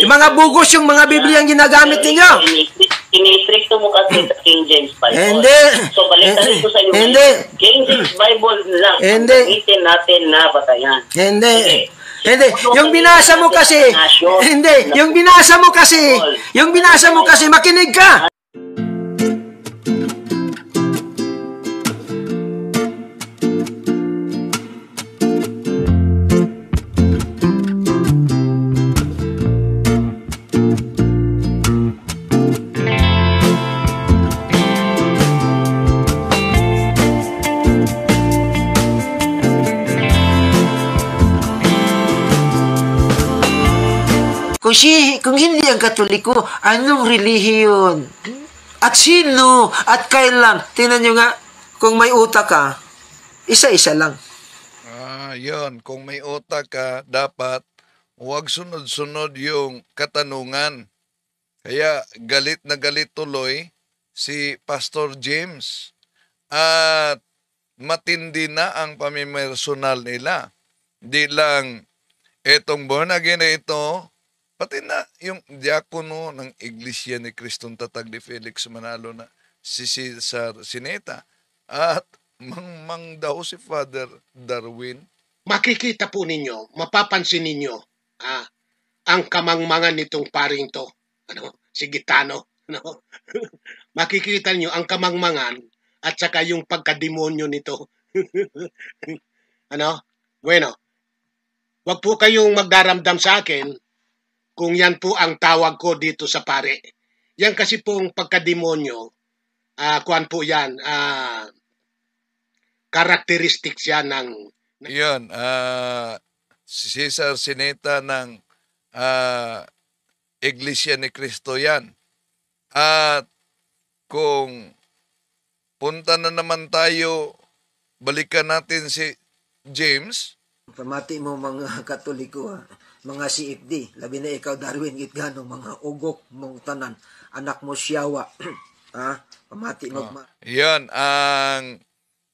Yung mga bugos yung mga Biblia ang ginagamit ninyo. Sinistrikto mo kasi sa King James Bible. Hindi. So balikan ko sa inyo. Hindi. King James Bible lang. Hindi. Gamitin natin na batayan. Hindi. Hindi, yung binasa mo kasi, hindi, yung binasa mo kasi, yung binasa mo kasi, makinig ka. kung hindi ang katoliko, anong relihiyon? At sino? At kailan? Tingnan nyo nga, kung may utak ka, isa-isa lang. Ah, yun. Kung may utak ka, dapat huwag sunod-sunod yung katanungan. Kaya galit na galit tuloy si Pastor James. At matindi na ang pamimersonal nila. Di lang etong born again na ito, Pati na yung diakono ng Iglesia ni Kristong Tatag ni Felix Manalo na si Cesar Sineta at mangmang daw si Father Darwin. Makikita po ninyo, mapapansin ninyo ah, ang kamangmangan nitong paring to. Ano, si Gitano. Ano? Makikita niyo ang kamangmangan at saka yung pagkademonyo nito. ano? Bueno, wag po kayong magdaramdam sa akin kung yan po ang tawag ko dito sa pare. Yan kasi pong pagkademonyo, uh, ah, kuan po yan, uh, characteristics yan ng... ng Yun, uh, si Cesar Sineta ng uh, Iglesia ni Cristo yan. At kung punta na naman tayo, balikan natin si James. Pamati mo mga katoliko ha mga CFD. Labi na ikaw, Darwin, gitganong mga ugok mong tanan. Anak mo siyawa. ha? Ah, pamati mo. Oh, ah, yun, ang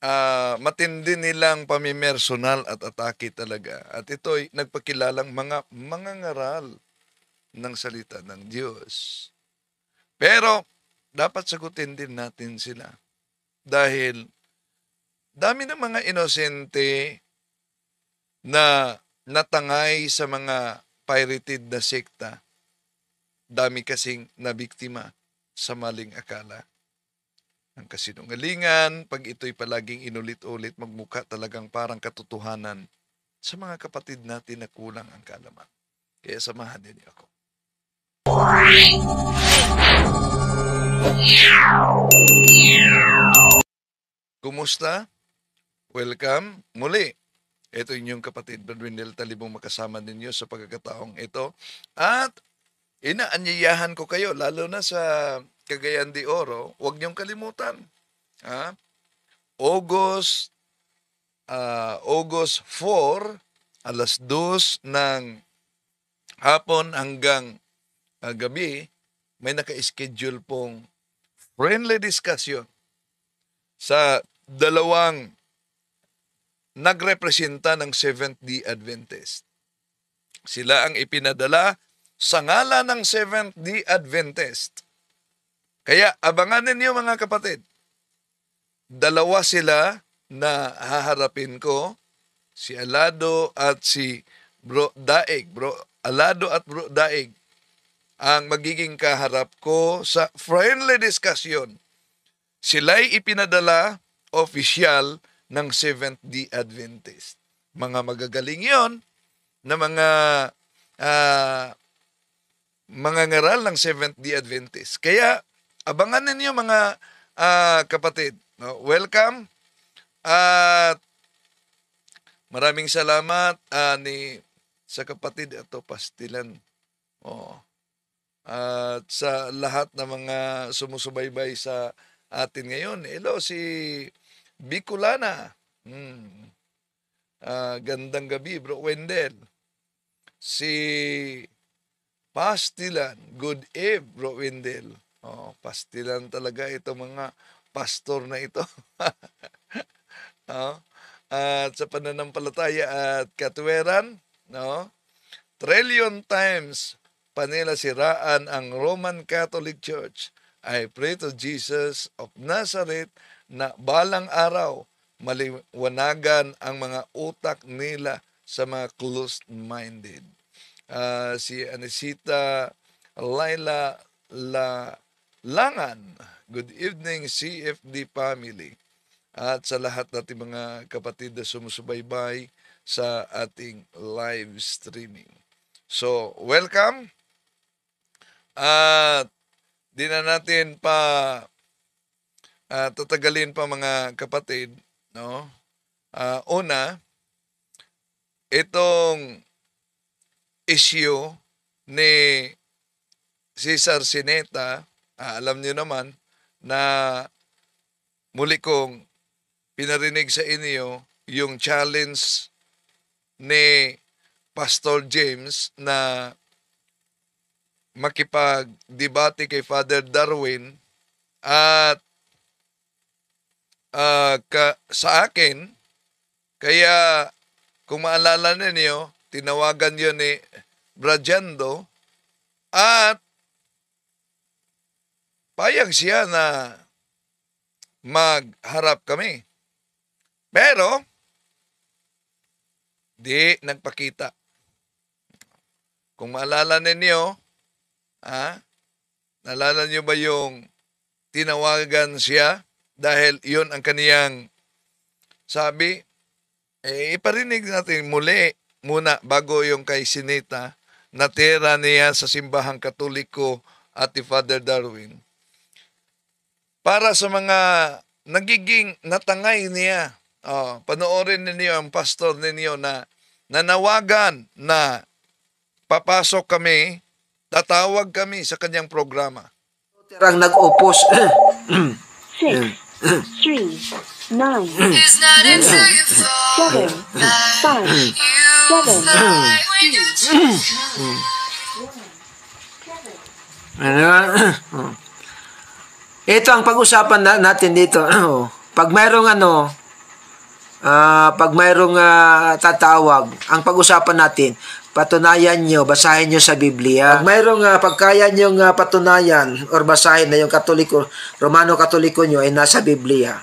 uh, matindi nilang pamimersonal at atake talaga. At ito'y nagpakilalang mga mga ngaral ng salita ng Diyos. Pero, dapat sagutin din natin sila. Dahil, dami ng mga inosente na natangay sa mga pirated na sekta. Dami kasing nabiktima sa maling akala. Ang kasinungalingan, pag ito'y palaging inulit-ulit, magmukha talagang parang katotohanan sa mga kapatid natin na kulang ang kaalaman. Kaya samahan din ako. Kumusta? Welcome muli ito inyong kapatid, Bradwinel Talibong makasama ninyo sa pagkakataong ito. At inaanyayahan ko kayo, lalo na sa Cagayan de Oro, huwag niyong kalimutan. Ha? August uh, August 4, alas 2 ng hapon hanggang uh, gabi, may naka-schedule pong friendly discussion sa dalawang nagrepresenta ng Seventh-day Adventist. Sila ang ipinadala sa ngala ng Seventh-day Adventist. Kaya abangan ninyo mga kapatid, dalawa sila na haharapin ko, si Alado at si Bro Daig, Bro Alado at Bro Daig ang magiging kaharap ko sa friendly discussion. Sila'y ipinadala official ng Seventh-day Adventist. Mga magagaling yon na mga uh, mga ngaral ng Seventh-day Adventist. Kaya abangan ninyo mga uh, kapatid. No? Welcome at maraming salamat uh, ni sa kapatid ato pastilan. Oh. At sa lahat ng mga sumusubaybay sa atin ngayon. Hello si Bicolana. Hmm. Uh, gandang gabi, Bro Wendell. Si Pastilan. Good Eve, Bro Wendell. Oh, pastilan talaga ito mga pastor na ito. oh, at sa pananampalataya at katuweran, no? Oh, trillion times panila siraan ang Roman Catholic Church. I pray to Jesus of Nazareth na balang araw maliwanagan ang mga utak nila sa mga closed-minded. Uh, si Anisita Laila La Langan, good evening CFD family at sa lahat natin mga kapatid na sumusubaybay sa ating live streaming. So, welcome! At di na natin pa uh, tatagalin pa mga kapatid, no? Uh, una, itong issue ni Cesar Sineta, uh, ah, alam niyo naman na muli kong pinarinig sa inyo yung challenge ni Pastor James na makipag-debate kay Father Darwin at uh, ka, sa akin. Kaya kung maalala ninyo, tinawagan yon ni Brajando at payag siya na magharap kami. Pero, di nagpakita. Kung maalala ninyo, ah, Naalala niyo ba yung tinawagan siya dahil yun ang kaniyang sabi, eh, iparinig natin muli muna bago yung kay na natira niya sa simbahang katoliko at ni Father Darwin. Para sa mga nagiging natangay niya, oh, panoorin ninyo ang pastor ninyo na nanawagan na papasok kami, tatawag kami sa kanyang programa. Tirang nag-opos. Six three, nine, There's not zero, seven, five, seven, two. Mm. Ano mm. Ito ang pag-usapan na, natin dito. Oh. pag mayroong ano, uh, pag mayroong uh, tatawag, ang pag-usapan natin, patunayan nyo, basahin nyo sa Biblia. Pag mayroong uh, pagkaya nyong uh, patunayan or basahin na yung Katoliko, Romano Katoliko nyo ay nasa Biblia.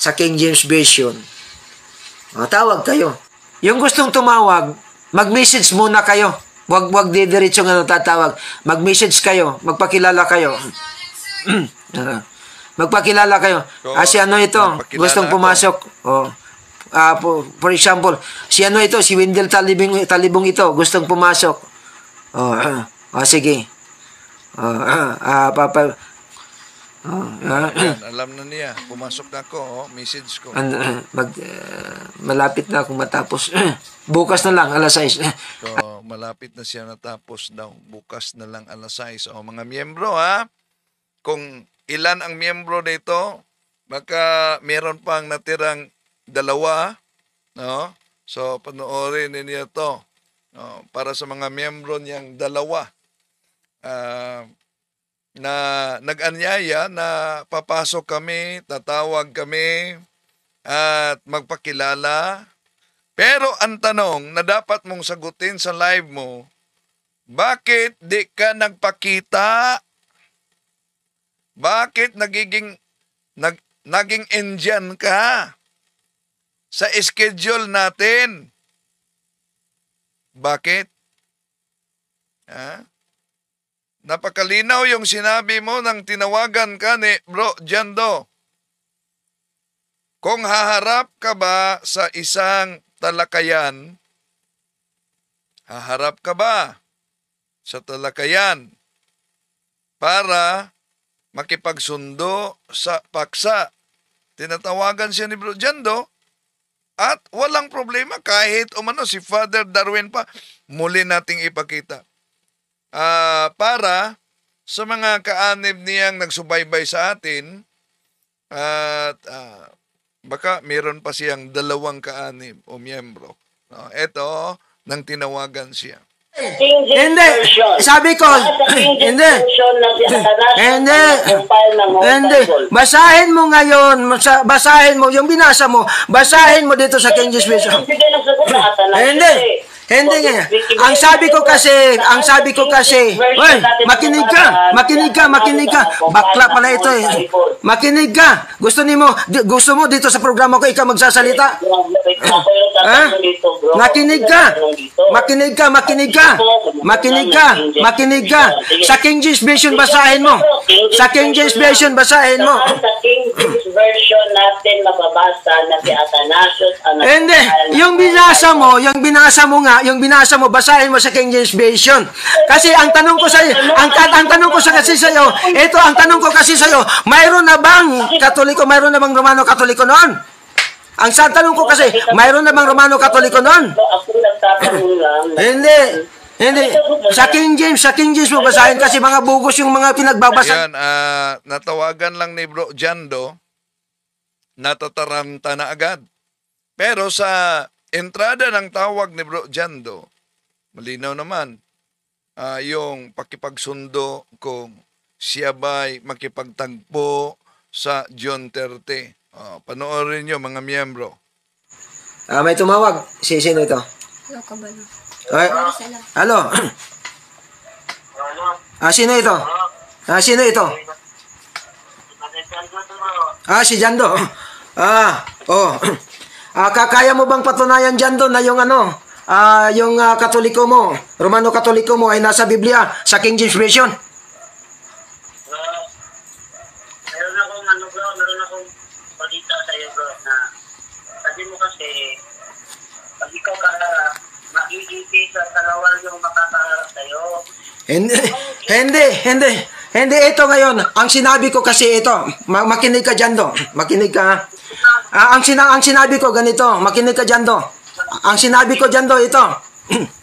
Sa King James Version. Uh, tawag kayo. Yung gustong tumawag, mag-message muna kayo. Wag wag didiretso ng ano tatawag. Mag-message kayo, magpakilala kayo. Ah, magpakilala kayo. Ah, si ano ito? Gustong pumasok. Oh uh, ah, for, for example, si ano ito, si Wendell Talibong, Talibong ito, gustong pumasok. Oh, uh, oh sige. Oh, uh, uh, papa, Oh, uh, alam na niya, pumasok na ako, oh, message ko. An, uh, mag, uh, malapit na akong matapos. bukas na lang, alas 6. so, malapit na siya natapos daw. Bukas na lang, alas 6. oh, mga miyembro ha, kung ilan ang miyembro dito, baka meron pang natirang dalawa, no? So, panoorin ninyo to. No? Para sa mga miyembro niyang dalawa uh, na nag-anyaya na papasok kami, tatawag kami, at magpakilala. Pero ang tanong na dapat mong sagutin sa live mo, bakit di ka nagpakita? Bakit nagiging nag, naging Indian ka? sa schedule natin. Bakit? Ha? Napakalinaw yung sinabi mo nang tinawagan ka ni Bro Jando. Kung haharap ka ba sa isang talakayan, haharap ka ba sa talakayan para makipagsundo sa paksa? Tinatawagan siya ni Bro Jando at walang problema kahit umano si Father Darwin pa muli nating ipakita. Uh, para sa mga kaanib niyang nagsubaybay sa atin at uh, baka meron pa siyang dalawang kaanib o miyembro. No, ito nang tinawagan siya. Hindi. Sabi ko, hindi. Hindi. Hindi. Basahin mo ngayon, basahin mo, yung binasa mo, basahin mo dito sa King James Version. Hindi. Hindi nga. Ang sabi ko kasi, ang sabi ko kasi, Hoy, makinig ka, makinig ka, makinig ka. Bakla pala ito eh. Makinig ka. Gusto ni mo, gusto mo dito sa programa ko ikaw magsasalita? Ha? Makinig ka. Makinig ka, makinig ka. Makinig ka, makinig ka. Sa King James Version basahin mo. Sa King James Version basahin mo. Sa King James Version natin mababasa na si Athanasius ang Hindi, yung binasa mo, yung binasa mo nga bina, yung binasa mo, basahin mo sa King James Version. Kasi ang tanong ko sa iyo, ang, ang tanong ko sa kasi sa iyo, ito ang tanong ko kasi sa iyo, mayroon na bang Katoliko, mayroon na bang Romano Katoliko noon? Ang sa tanong ko kasi, mayroon na bang Romano Katoliko noon? Hindi. Hindi. Sa King James, sa King James mo basahin kasi mga bugos yung mga pinagbabasa. Ayan, uh, natawagan lang ni Bro Jando, natataramta na agad. Pero sa entrada ng tawag ni Bro Jando, malinaw naman, uh, yung pakipagsundo kung siya ba'y makipagtagpo sa John Terte. Uh, panoorin nyo mga miyembro. Uh, may tumawag. Si sino ito? Hello, Kabalo. Ay, hello. Ah, sino ito? Ah, sino ito? Ah, si Jando. Ah, oh. Uh, ah, kakaya mo bang patunayan dyan doon na yung ano, uh, yung uh, katoliko mo, Romano katoliko mo ay nasa Biblia, sa King James Version? Bro, meron akong ano bro, meron akong sa iyo bro na sabi mo kasi pag ikaw ka makikiti sa kalawal yung makakaharap sa'yo. Hindi, hindi, hindi. Hindi ito ngayon. Ang sinabi ko kasi ito, makinig ka dyan do. Makinig ka. Ah, ang, sina ang sinabi ko ganito, makinig ka dyan do. Ang sinabi ko dyan do, ito.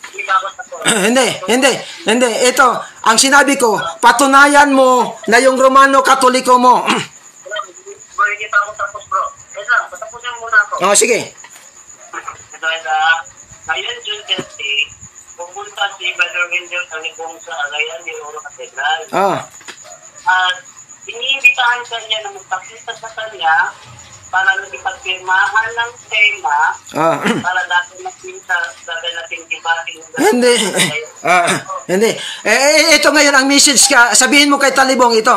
hindi, hindi, hindi. Ito, ang sinabi ko, patunayan mo na yung Romano Katoliko mo. Hindi pa ako tapos bro. Wait lang, patapusin muna ako. Oh, sige. Dahil ngayon June 10, pupunta si Brother Wendell Talibong sa Alayan ni Oro Cathedral. Ah. At iniimbitahan kanya na magpakita sa kanya para nakipagpirmahan ng tema ah. para dati natin sa dati natin debating. Hindi. Ah, hindi. Eh, eh, eh, ito ngayon ang message ka. Sabihin mo kay Talibong ito.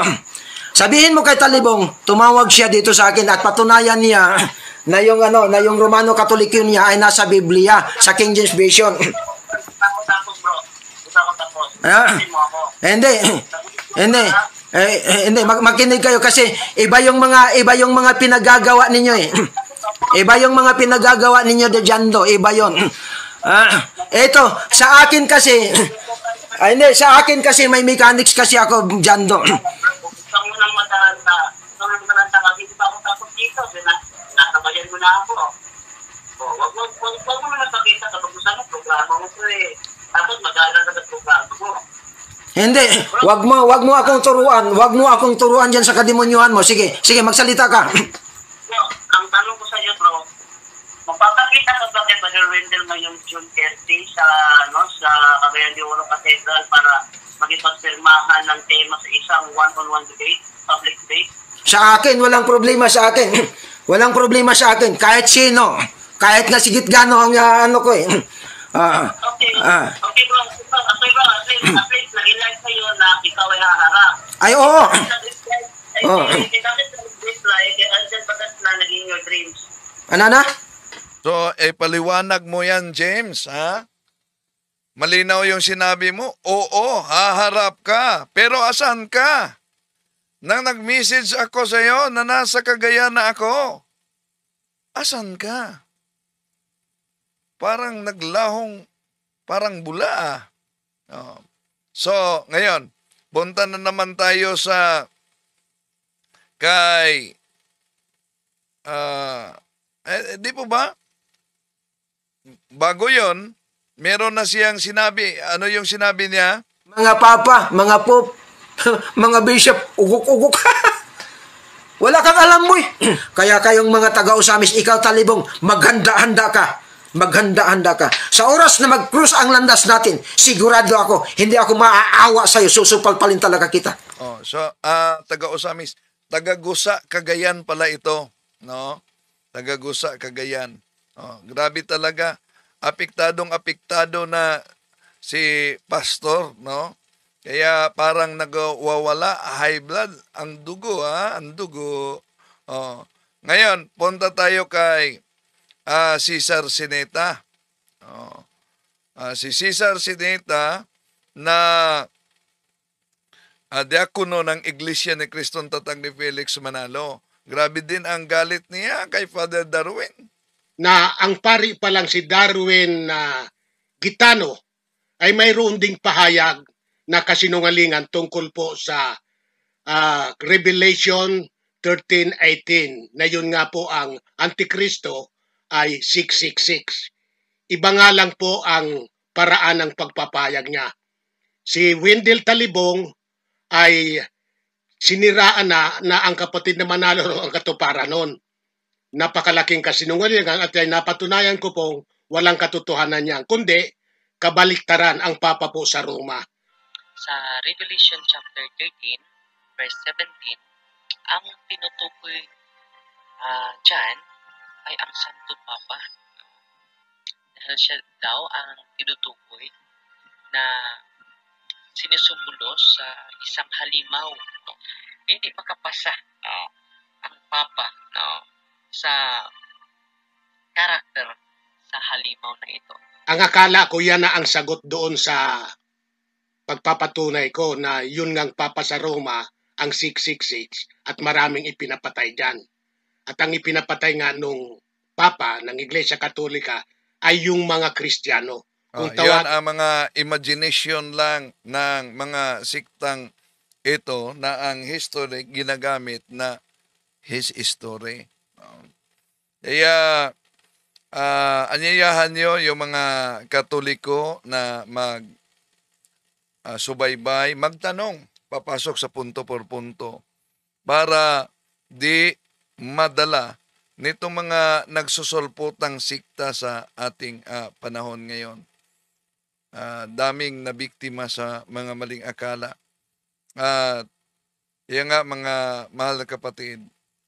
Sabihin mo kay Talibong, tumawag siya dito sa akin at patunayan niya na yung ano, na yung Romano Katoliko niya ay nasa Biblia, sa King James Version. Tapos, bro. Tapos, tapos. Ah. Hindi. Hindi. Eh, eh, hindi mag- makinig kayo kasi iba yung mga iba yung mga pinagagawa ninyo eh. iba yung mga pinagagawa ninyo de Jando, iba yon. Ah, ito, sa akin kasi ay hindi, sa akin kasi may mechanics kasi ako Jando. Gusto mo nang mataranta. Gusto mo nang mataranta kasi ako tapos dito, nasabayan mo na ako. Oh, wag mo wag mo na nakakita kapag gusto mo eh. Tapos mag-aaral ka sa programa hindi, wag mo wag mo akong turuan, wag mo akong turuan diyan sa kademonyuhan mo. Sige, sige, magsalita ka. no, ang tanong ko sa iyo, bro, magpapakita ka ba kay Brother Wendell ngayong June 30 sa no, sa Cagayan de Oro Cathedral para magipagpirmahan ng tema sa isang one-on-one debate, public debate? Sa akin, walang problema sa akin. walang problema sa akin, kahit sino. Kahit nga sigit gano ang uh, ano ko eh. Uh, okay. Uh, okay, bro. Okay, bro. At least, nag-inline sa'yo na ah, ikaw ay haharap. Ay, oo. Oh. Ano na? Ano? So, eh, paliwanag mo yan, James, ha? Malinaw yung sinabi mo? Oo, haharap ka. Pero asan ka? Nang nag-message ako sa'yo na nasa kagayan na ako, asan ka? Parang naglahong, parang bula ah. Oh, So, ngayon, punta na naman tayo sa kay uh, eh, di po ba? Bago yon, meron na siyang sinabi. Ano yung sinabi niya? Mga papa, mga pop, mga bishop, ugok-ugok. Wala kang alam mo eh. Kaya kayong mga taga-usamis, ikaw talibong, maghanda-handa ka. Maghanda-handa ka. Sa oras na mag cross ang landas natin, sigurado ako, hindi ako maaawa sa iyo. Susupalpalin talaga kita. Oh, so, uh, taga-Osamis, taga-Gusa, Cagayan pala ito. No? Taga-Gusa, Cagayan. Oh, grabe talaga. Apektadong apektado na si pastor, no? Kaya parang nagwawala high blood ang dugo ha, ah, ang dugo. Oh. Ngayon, punta tayo kay uh, ah, Cesar Sineta. Oh. Uh, si Cesar Sineta na uh, diakono ng Iglesia ni Kristong Tatang ni Felix Manalo. Grabe din ang galit niya kay Father Darwin. Na ang pari pa lang si Darwin na uh, Gitano ay mayroon ding pahayag na kasinungalingan tungkol po sa uh, Revelation 13.18 na yun nga po ang Antikristo ay 666. Iba nga lang po ang paraan ng pagpapayag niya. Si Wendell Talibong ay siniraan na na ang kapatid na Manalo ang katuparan noon. Napakalaking kasinungalingan at ay napatunayan ko pong walang katotohanan niyan, kundi kabaliktaran ang Papa po sa Roma. Sa Revelation chapter 13, verse 17, ang tinutukoy uh, dyan ay ang Santo Papa dahil siya daw ang tinutukoy na sinusumbulo sa isang halimaw. No? Hindi makapasa no? ang Papa no? sa karakter sa halimaw na ito. Ang akala ko yan na ang sagot doon sa pagpapatunay ko na yun ngang Papa sa Roma ang 666 at maraming ipinapatay dyan at ang ipinapatay nga nung Papa ng Iglesia Katolika ay yung mga Kristiyano. Oh, Kung oh, tawag... Yan ang mga imagination lang ng mga siktang ito na ang history ginagamit na his story. Kaya uh, uh, anyayahan nyo yung mga katoliko na mag uh, subaybay, magtanong, papasok sa punto por punto para di madala nitong mga nagsusulputang sikta sa ating uh, panahon ngayon. Uh, daming nabiktima sa mga maling akala. At uh, yan nga mga mahal na kapatid,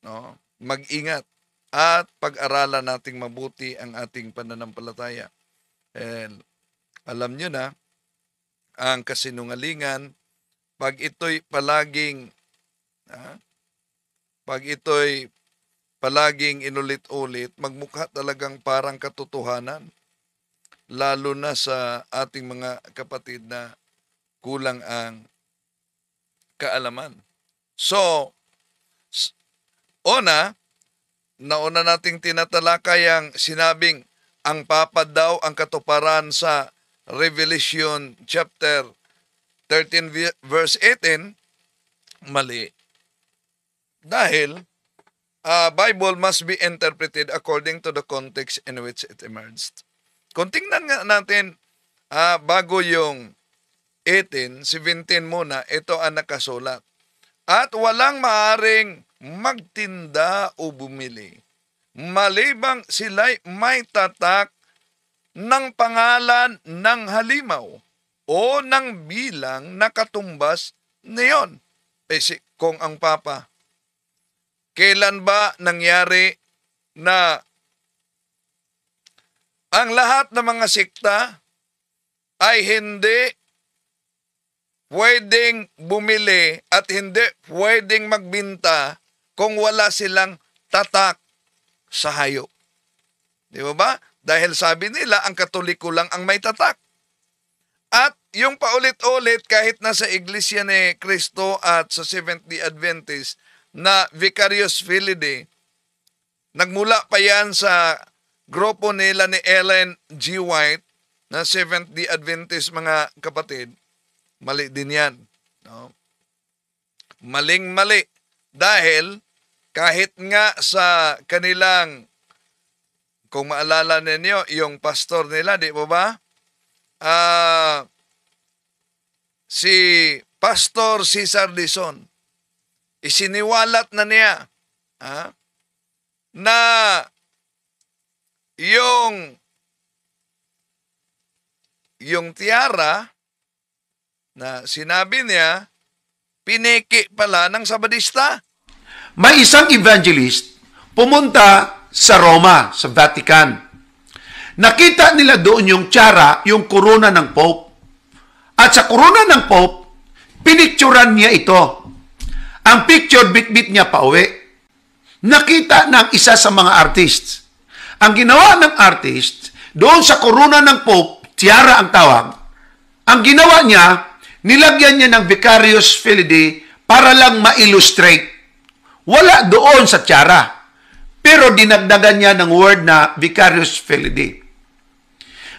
no? mag-ingat at pag-aralan nating mabuti ang ating pananampalataya. And alam nyo na, ang kasinungalingan, pag ito'y palaging, ah, pag ito'y palaging inulit-ulit, magmukha talagang parang katotohanan. Lalo na sa ating mga kapatid na kulang ang kaalaman. So, una, nauna nating tinatalakay ang sinabing ang Papa daw ang katuparan sa Revelation chapter 13 verse 18, mali. Dahil uh, Bible must be interpreted according to the context in which it emerged. Kung tingnan nga natin, uh, bago yung 18, 17 muna, ito ang nakasulat. At walang maaring magtinda o bumili. Malibang sila'y may tatak ng pangalan ng halimaw o ng bilang na katumbas niyon. Eh kung ang papa Kailan ba nangyari na ang lahat ng mga sikta ay hindi pwedeng bumili at hindi pwedeng magbinta kung wala silang tatak sa hayo. Di ba ba? Dahil sabi nila, ang katoliko lang ang may tatak. At yung paulit-ulit kahit nasa iglesia ni Kristo at sa Seventh-day Adventist na Vicarious Filidi. Nagmula pa yan sa grupo nila ni Ellen G. White na Seventh-day Adventist mga kapatid. Mali din yan. No? Maling-mali. Dahil kahit nga sa kanilang, kung maalala ninyo, yung pastor nila, di ba ba? Uh, si Pastor Cesar Dison, Isiniwalat na niya ha, na yung yung tiara na sinabi niya, piniki pala ng Sabadista. May isang evangelist pumunta sa Roma, sa Vatican. Nakita nila doon yung tiara, yung korona ng Pope. At sa korona ng Pope, pinicturan niya ito. Ang picture, bit-bit niya pauwi. Nakita ng isa sa mga artists. Ang ginawa ng artist, doon sa korona ng Pope, tiara ang tawag, ang ginawa niya, nilagyan niya ng Vicarius Filidi para lang ma-illustrate. Wala doon sa tiara. Pero dinagdagan niya ng word na Vicarius Filidi.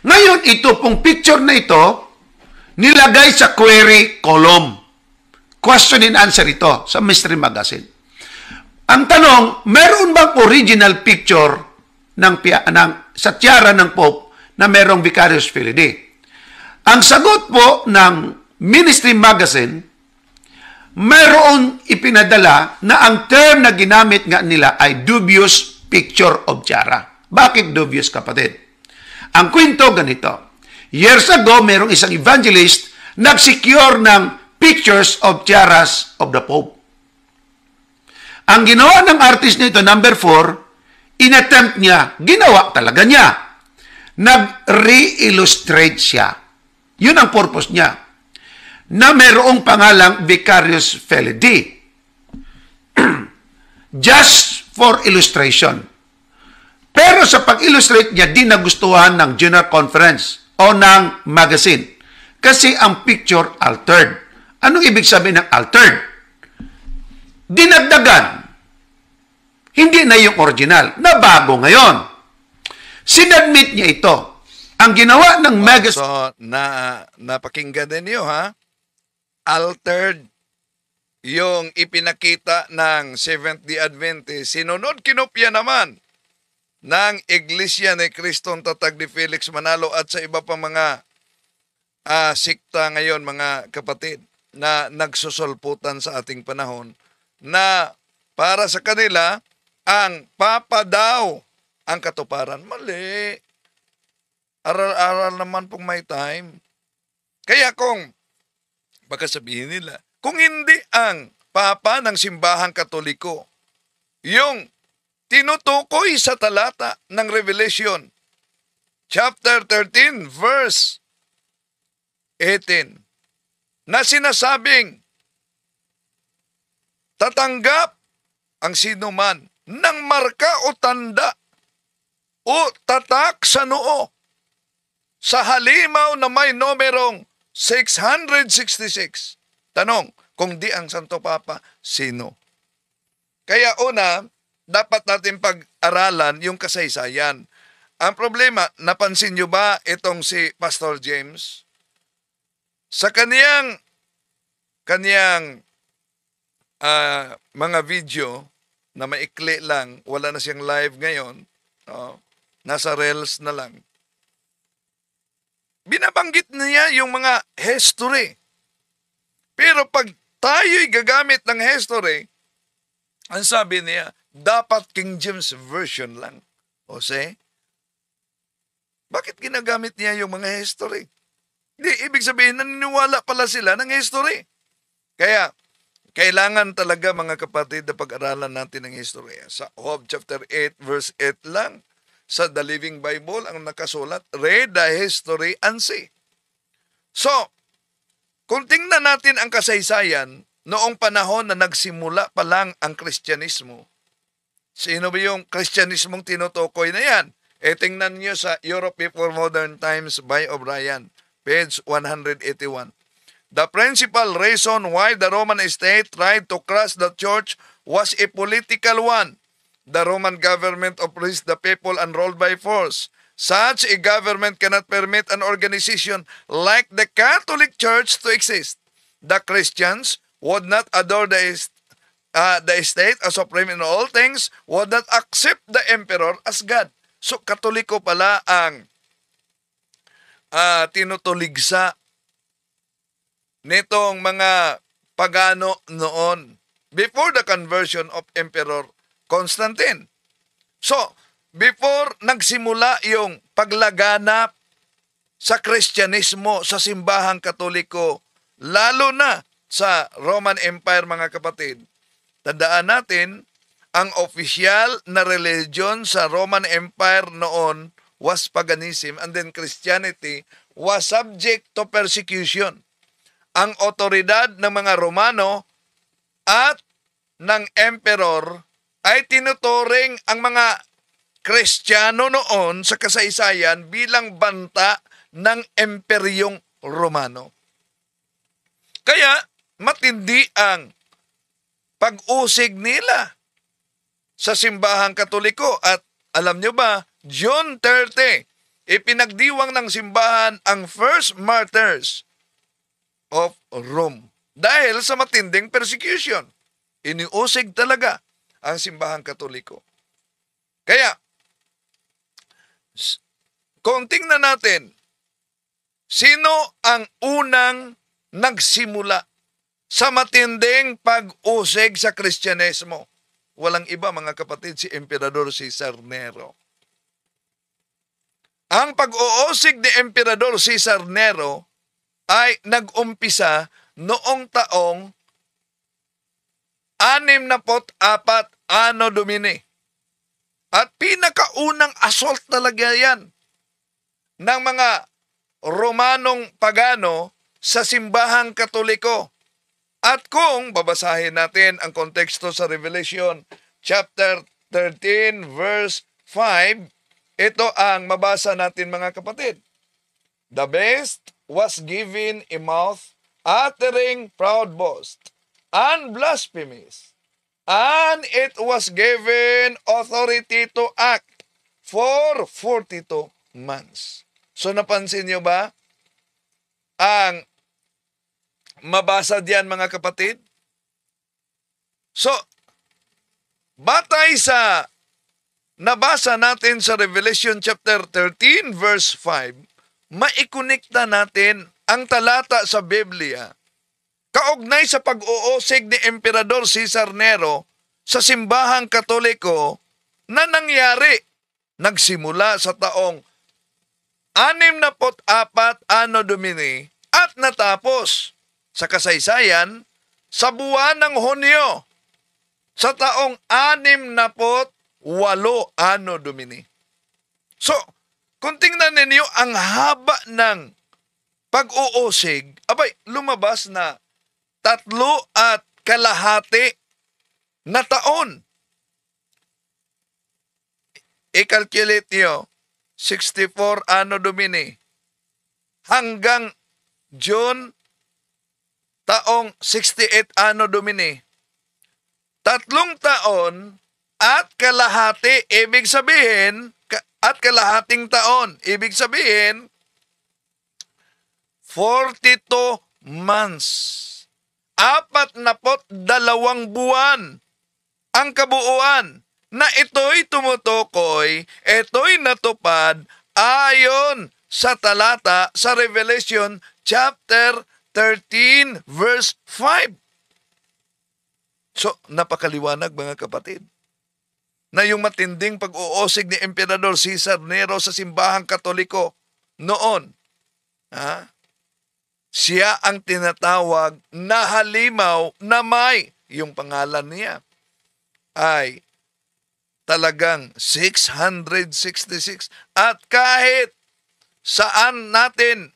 Ngayon, ito pong picture na ito, nilagay sa query column. Question and answer ito sa Mystery Magazine. Ang tanong, meron bang original picture ng, ng, sa tiara ng Pope na merong Vicarious Filidi? Ang sagot po ng Ministry Magazine, meron ipinadala na ang term na ginamit nga nila ay dubious picture of tiara. Bakit dubious kapatid? Ang kwento ganito, years ago merong isang evangelist nag-secure ng pictures of tiaras of the Pope. Ang ginawa ng artist nito, number 4, inattempt niya, ginawa talaga niya. Nag-re-illustrate siya. Yun ang purpose niya. Na merong pangalang Vicarius Felidi. Just for illustration. Pero sa pag-illustrate niya, di nagustuhan ng general Conference o ng magazine. Kasi ang picture altered. Anong ibig sabihin ng altered? Dinagdagan. Hindi na yung original, Nabago ngayon. Sinadmit niya ito. Ang ginawa ng oh, mega... So, na, napakinggan din niyo, ha? Altered yung ipinakita ng Seventh-day Adventist. Sinunod kinopya naman ng Iglesia ni Kristong Tatag ni Felix Manalo at sa iba pang mga uh, sikta ngayon, mga kapatid na nagsusulputan sa ating panahon na para sa kanila ang papa daw ang katuparan. Mali. Aral-aral naman pong may time. Kaya kung baka sabihin nila, kung hindi ang papa ng simbahang katoliko, yung tinutukoy sa talata ng Revelation, chapter 13, verse 18 na sinasabing tatanggap ang sino man ng marka o tanda o tatak sa noo sa halimaw na may numerong 666. Tanong, kung di ang Santo Papa, sino? Kaya una, dapat natin pag-aralan yung kasaysayan. Ang problema, napansin nyo ba itong si Pastor James? sa kaniyang kaniyang uh, mga video na maikli lang, wala na siyang live ngayon, no? nasa reels na lang. Binabanggit niya yung mga history. Pero pag tayo'y gagamit ng history, ang sabi niya, dapat King James Version lang. O say, bakit ginagamit niya yung mga history? Di, ibig sabihin, naniniwala pala sila ng history. Kaya, kailangan talaga mga kapatid na pag-aralan natin ang history. Sa Job chapter 8 verse 8 lang, sa The Living Bible ang nakasulat, read the history and see. So, kung tingnan natin ang kasaysayan noong panahon na nagsimula pa lang ang Kristyanismo, sino ba yung Kristyanismong tinutukoy na yan? E tingnan nyo sa Europe Before Modern Times by O'Brien page 181. The principal reason why the Roman state tried to crush the church was a political one. The Roman government oppressed the people and ruled by force. Such a government cannot permit an organization like the Catholic Church to exist. The Christians would not adore the, uh, the state as supreme in all things, would not accept the emperor as God. So, katoliko pala ang uh, tinutuligsa nitong mga pagano noon before the conversion of Emperor Constantine. So, before nagsimula yung paglaganap sa Kristyanismo sa simbahang katoliko, lalo na sa Roman Empire mga kapatid, tandaan natin, ang official na religion sa Roman Empire noon was paganism and then Christianity was subject to persecution. Ang otoridad ng mga Romano at ng emperor ay tinuturing ang mga Kristiyano noon sa kasaysayan bilang banta ng emperyong Romano. Kaya matindi ang pag-usig nila sa simbahang katoliko at alam nyo ba, June 30, ipinagdiwang ng simbahan ang first martyrs of Rome dahil sa matinding persecution. Iniusig talaga ang simbahang katoliko. Kaya, kung tingnan natin, sino ang unang nagsimula sa matinding pag-usig sa Kristyanismo? Walang iba mga kapatid, si Emperador Cesar Nero. Ang pag-uusig ni Emperador Cesar Nero ay nag-umpisa noong taong 64 Ano Domini. At pinakaunang assault talaga yan ng mga Romanong pagano sa simbahang katoliko. At kung babasahin natin ang konteksto sa Revelation chapter 13 verse 5, ito ang mabasa natin mga kapatid. The beast was given a mouth uttering proud boast and blasphemies. And it was given authority to act for 42 months. So napansin nyo ba? Ang mabasa diyan mga kapatid? So, batay sa nabasa natin sa Revelation chapter 13 verse 5, maikonekta natin ang talata sa Biblia kaugnay sa pag-uusig ni Emperador Cesar Nero sa simbahang katoliko na nangyari nagsimula sa taong 64 Ano Domini at natapos sa kasaysayan sa buwan ng Hunyo sa taong 64 walo ano Domini. So, kung tingnan ninyo ang haba ng pag-uusig, abay, lumabas na tatlo at kalahati na taon. I-calculate nyo, 64 ano Domini, hanggang June taong 68 ano Domini. Tatlong taon at kalahati, ibig sabihin, at kalahating taon, ibig sabihin, 42 months. Apat na pot dalawang buwan ang kabuuan na ito'y tumutukoy, ito'y natupad ayon sa talata sa Revelation chapter 13 verse 5. So, napakaliwanag mga kapatid na yung matinding pag-uusig ni Emperador Cesar Nero sa simbahang katoliko noon, ha, siya ang tinatawag na halimaw na may yung pangalan niya ay talagang 666 at kahit saan natin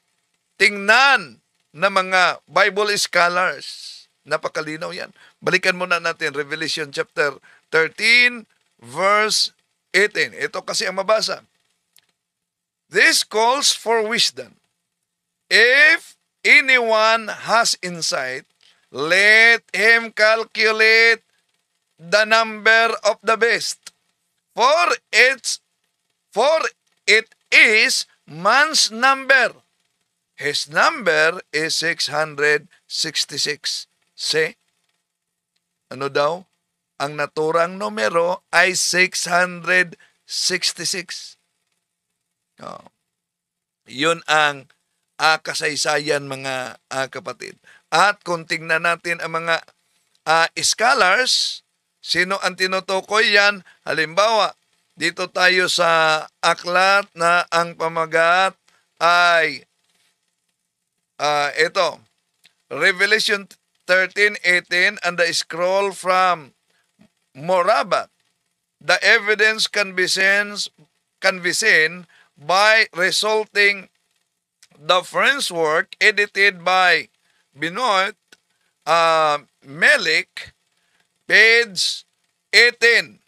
tingnan na mga Bible scholars napakalinaw yan balikan muna natin Revelation chapter 13 verse 18. Ito kasi ang mabasa. This calls for wisdom. If anyone has insight, let him calculate the number of the beast. For it's for it is man's number. His number is 666. See? Ano daw? Ang naturang numero ay 666. Yun ang uh, kasaysayan mga uh, kapatid. At kung tingnan natin ang mga uh, scholars, sino ang tinutukoy yan? Halimbawa, dito tayo sa aklat na ang pamagat ay uh, ito, Revelation 13.18 and the scroll from Morabat. The evidence can be seen, can be seen by resulting the French work edited by Benoit uh, Melik, page 18.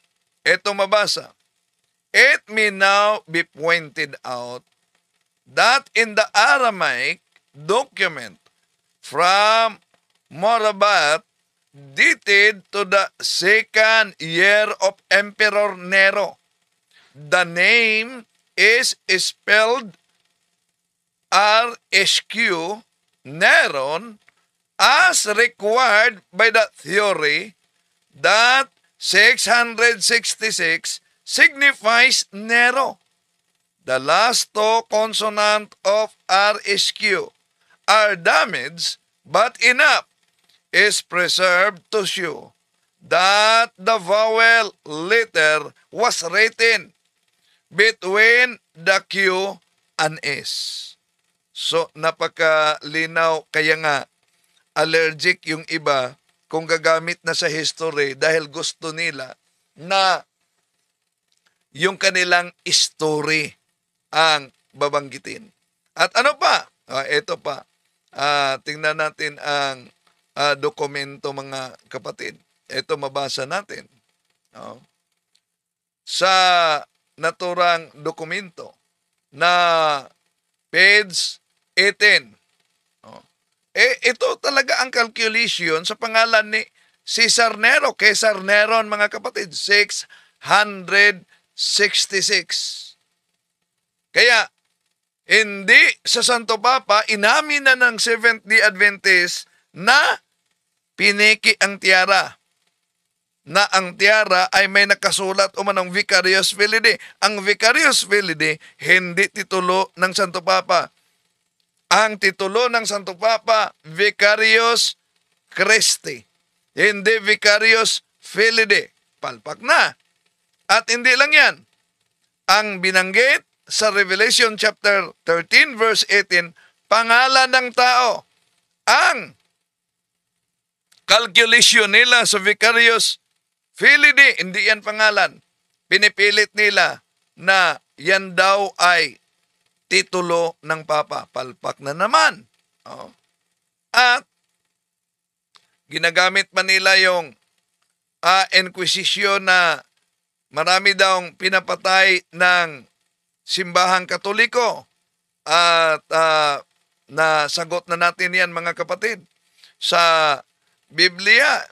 Ito mabasa. It may now be pointed out that in the Aramaic document from Morabat dated to the second year of Emperor Nero. The name is spelled R H Q Neron, as required by the theory that 666 signifies Nero. The last two consonant of R H Q are damaged but enough is preserved to show that the vowel letter was written between the Q and S. So, napakalinaw kaya nga allergic yung iba kung gagamit na sa history dahil gusto nila na yung kanilang story ang babanggitin. At ano pa? Uh, ah, ito pa. Uh, tingnan natin ang uh, dokumento mga kapatid. Ito mabasa natin. No? Sa naturang dokumento na page 18. No? Eh, ito talaga ang calculation sa pangalan ni Cesar Nero. Cesar Neron mga kapatid, 666. Kaya, hindi sa Santo Papa, inamin na ng Seventh-day Adventist na Piniki ang tiara na ang tiara ay may nakasulat o manang Vicarius Filidi. Ang Vicarius Filidi, hindi titulo ng Santo Papa. Ang titulo ng Santo Papa, Vicarius Christi. Hindi Vicarius Filidi. Palpak na. At hindi lang yan. Ang binanggit sa Revelation chapter 13 verse 18, pangalan ng tao. Ang calculation nila sa vicarious Filidi, hindi yan pangalan. Pinipilit nila na yan daw ay titulo ng Papa. Palpak na naman. Oh. At ginagamit pa nila yung uh, Inquisition na marami daw pinapatay ng simbahang katoliko. At uh, nasagot na natin yan mga kapatid sa Biblia.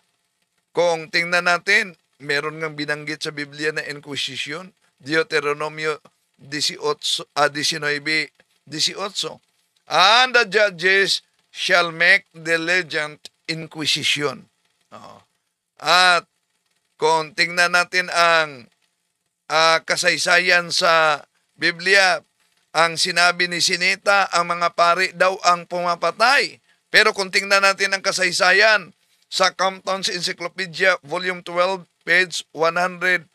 Kung tingnan natin, meron ngang binanggit sa Biblia na Inquisition, Deuteronomio 18, ah, 18. And the judges shall make diligent inquisition. Oh. At kung tingnan natin ang uh, kasaysayan sa Biblia, ang sinabi ni Sinita, ang mga pari daw ang pumapatay. Pero kung tingnan natin ang kasaysayan, sa Compton's Encyclopedia, Volume 12, page 191,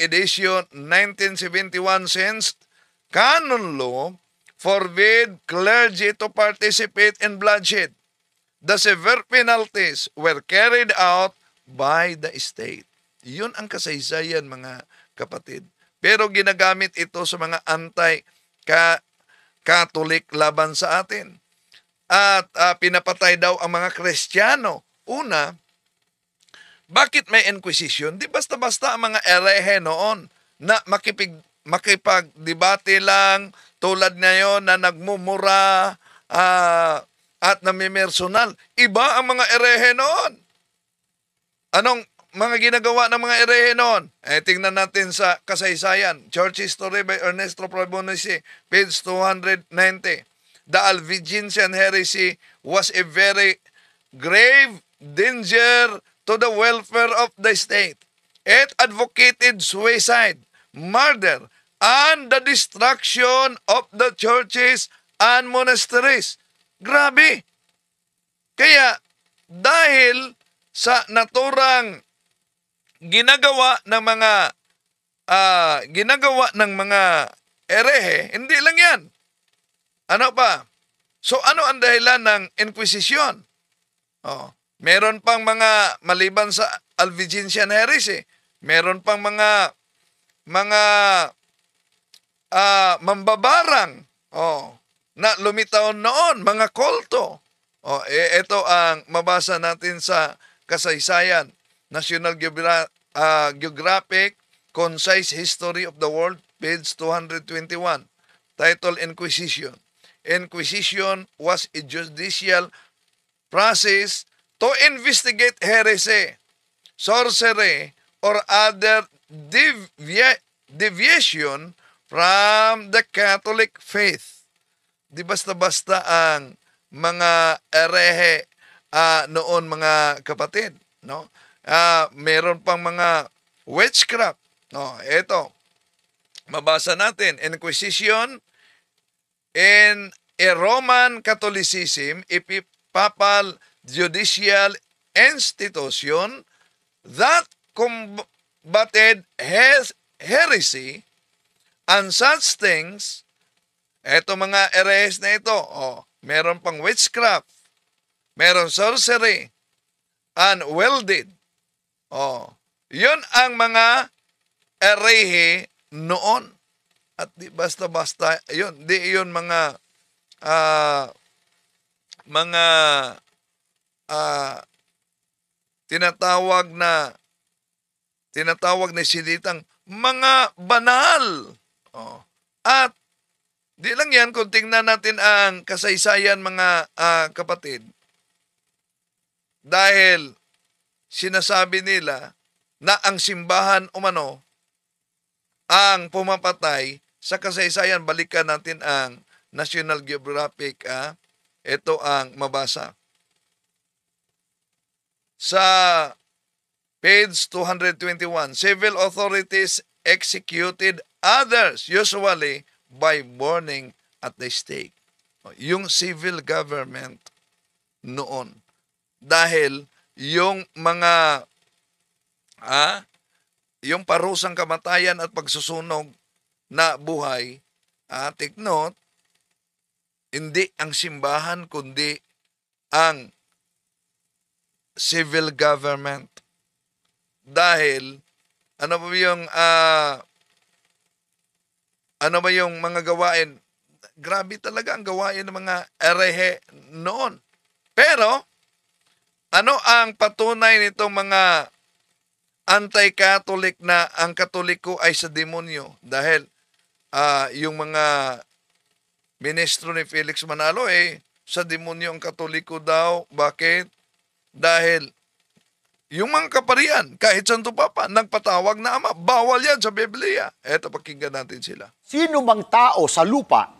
edition 1971, since canon law forbade clergy to participate in bloodshed. The severe penalties were carried out by the state. Yun ang kasaysayan mga kapatid. Pero ginagamit ito sa mga anti-Catholic laban sa atin at uh, pinapatay daw ang mga Kristiyano. Una, bakit may inquisition? Di basta-basta ang mga erehe noon na makipig, makipagdebate lang tulad ngayon na nagmumura uh, at namimersonal. Iba ang mga erehe noon. Anong mga ginagawa ng mga erehe noon? Eh, tingnan natin sa kasaysayan. Church History by Ernesto Probonosi, page 290 the Albigensian heresy was a very grave danger to the welfare of the state. It advocated suicide, murder, and the destruction of the churches and monasteries. Grabe! Kaya dahil sa naturang ginagawa ng mga uh, ginagawa ng mga erehe, hindi lang yan. Ano pa? So ano ang dahilan ng Inquisition? Oh, meron pang mga maliban sa Albigensian heresy, eh, meron pang mga mga uh, mambabarang oh, na lumitaw noon, mga kolto. Oh, eh, ito ang mabasa natin sa kasaysayan, National Geogra- uh, Geographic Concise History of the World, page 221, title Inquisition. Inquisition was a judicial process to investigate heresy, sorcery, or other devi- deviation from the Catholic faith. Di basta-basta ang mga erehe uh, noon mga kapatid, no? Uh, meron pang mga witchcraft. No, oh, ito. Mabasa natin Inquisition in a Roman Catholicism, if papal judicial institution that combated her heresy and such things, eto mga heres na ito, oh, meron pang witchcraft, meron sorcery, and welded. Oh, yun ang mga erehe noon. At di basta-basta, yun, di yun mga uh, mga uh, tinatawag na tinatawag ni silitang mga banal. Oh. At Di lang yan, kung tingnan natin ang kasaysayan mga uh, kapatid, dahil sinasabi nila na ang simbahan umano ang pumapatay sa kasaysayan, balikan natin ang National Geographic. Ah. Ito ang mabasa. Sa page 221, civil authorities executed others usually by burning at the stake. Oh, yung civil government noon. Dahil yung mga ah, yung parusang kamatayan at pagsusunog na buhay. Uh, take note, hindi ang simbahan kundi ang civil government. Dahil ano ba yung uh, ano ba yung mga gawain? Grabe talaga ang gawain ng mga erehe noon. Pero ano ang patunay nitong mga anti-Catholic na ang Katoliko ay sa demonyo? Dahil uh, yung mga ministro ni Felix Manalo eh sa demonyo ang katoliko daw. Bakit? Dahil yung mga kaparian, kahit Santo Papa, nagpatawag na ama, bawal yan sa Biblia. Eto, pakinggan natin sila. Sino mang tao sa lupa,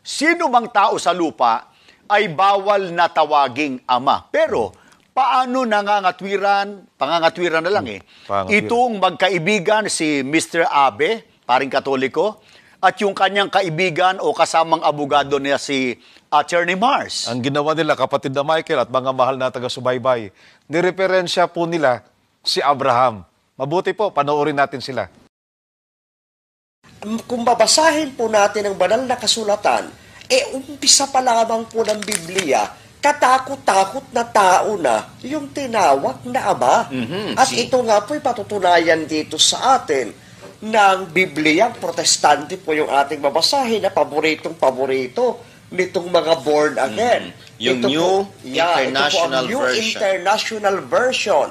sino mang tao sa lupa ay bawal na tawaging ama. Pero, paano nangangatwiran, pangangatwiran na lang eh, hmm, pangangatwiran. itong magkaibigan si Mr. Abe, paring katoliko, at yung kanyang kaibigan o kasamang abogado niya si Attorney Mars. Ang ginawa nila, kapatid na Michael at mga mahal na taga-subaybay, nireferensya po nila si Abraham. Mabuti po, panoorin natin sila. Kung babasahin po natin ang banal na kasulatan, eh umpisa pa lamang po ng Biblia, katakot-takot na tao na yung tinawag na Aba. Mm-hmm. At ito nga po'y patutunayan dito sa atin ng Biblia, protestante po yung ating babasahin na paboritong-paborito nitong mga born mm-hmm. again. Mm-hmm. Yung ito new po, yeah, international ito po new version. international version.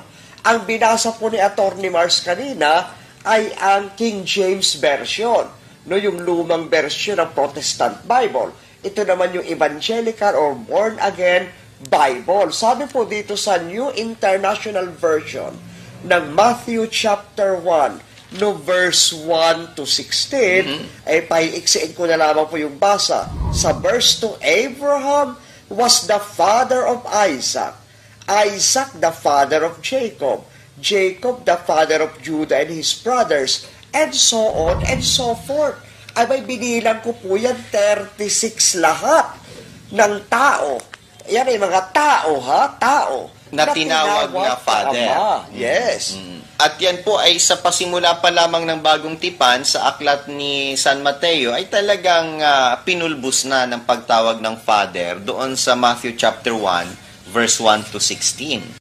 Ang binasa po ni Attorney Mars kanina ay ang King James Version, no, yung lumang version ng Protestant Bible. Ito naman yung Evangelical or Born Again Bible. Sabi po dito sa New International Version ng Matthew chapter 1, no verse 1 to 16, mm-hmm. ay paiiksiin ko na lamang po yung basa. Sa verse 2, Abraham was the father of Isaac, Isaac the father of Jacob, Jacob the father of Judah and his brothers, and so on and so forth. Ay may binilang ko po yan 36 lahat ng tao. Yan ay mga tao ha, tao na tinawag na father. Ama. Mm. Yes. mm At yan po ay sa pasimula pa lamang ng bagong tipan sa aklat ni San Mateo ay talagang uh, ah, pinulbus na ng pagtawag ng father doon sa Matthew chapter 1 verse 1 to 16.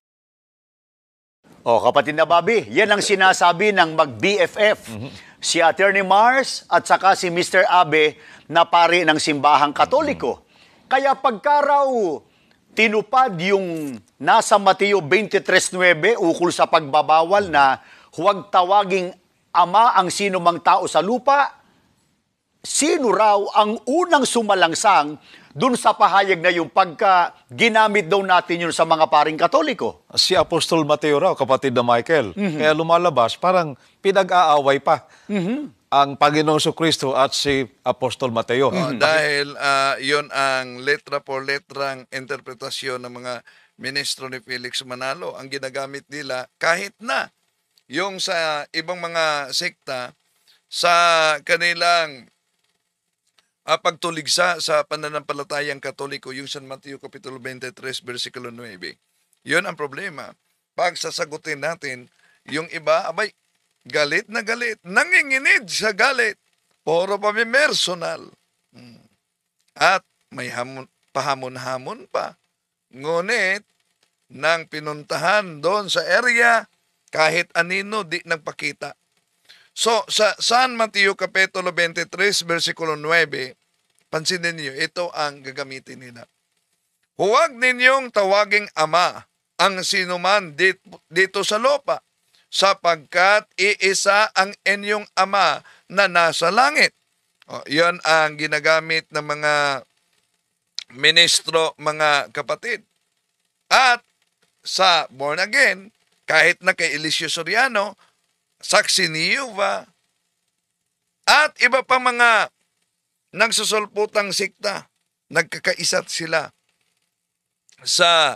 Oh, kapatid na Bobby, yan ang sinasabi ng mag-BFF. Mm-hmm. Si Attorney Mars at saka si Mr. Abe na pari ng simbahang katoliko. Mm-hmm. Kaya pagkaraw tinupad yung nasa Mateo 23.9 ukol sa pagbabawal na huwag tawaging ama ang sino mang tao sa lupa, sino raw ang unang sumalangsang dun sa pahayag na yung pagka ginamit daw natin yun sa mga paring katoliko. Si Apostol Mateo raw, kapatid na Michael. Mm-hmm. Kaya lumalabas, parang pinag-aaway pa. Mm-hmm ang Panginoong Kristo at si Apostol Mateo. Oh, hmm. dahil uh, yun ang letra po letrang interpretasyon ng mga ministro ni Felix Manalo. Ang ginagamit nila kahit na yung sa ibang mga sekta sa kanilang uh, pagtuligsa sa pananampalatayang katoliko, yung San Mateo Kapitulo 23, versikulo 9. Yun ang problema. Pag sasagutin natin, yung iba, abay, Galit na galit. nanginginid sa galit. Puro personal. Hmm. At may hamon, pahamon-hamon pa. Ngunit, nang pinuntahan doon sa area, kahit anino di nagpakita. So, sa San Mateo Kapitulo 23, versikulo 9, pansinin niyo, ito ang gagamitin nila. Huwag ninyong tawaging ama ang sinuman dito, dito sa lupa sapagkat iisa ang inyong ama na nasa langit. O, yan ang ginagamit ng mga ministro, mga kapatid. At sa born again, kahit na kay Eliseo Soriano, saksi ni Yuva, at iba pa mga nagsusulputang sikta, nagkakaisat sila sa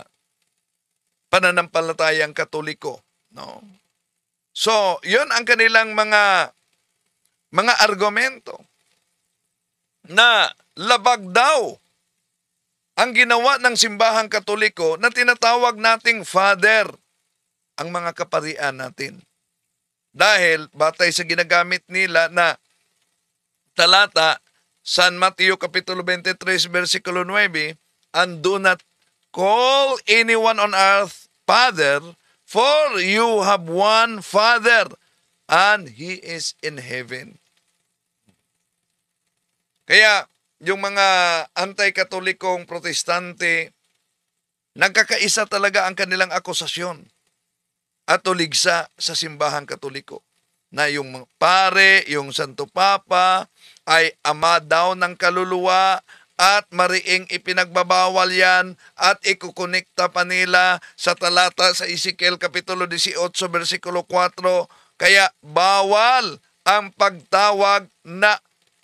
pananampalatayang katoliko. No? So, yon ang kanilang mga mga argumento na labag daw ang ginawa ng simbahang katoliko na tinatawag nating father ang mga kaparian natin. Dahil batay sa ginagamit nila na talata San Mateo Kapitulo 23 versikulo 9, and do not call anyone on earth father For you have one Father, and He is in heaven. Kaya, yung mga anti-katolikong protestante, nagkakaisa talaga ang kanilang akusasyon at tuligsa sa simbahang katoliko na yung pare, yung Santo Papa ay ama daw ng kaluluwa at mariing ipinagbabawal yan at ikukonekta pa nila sa talata sa Ezekiel Kapitulo 18 versikulo 4. Kaya bawal ang pagtawag na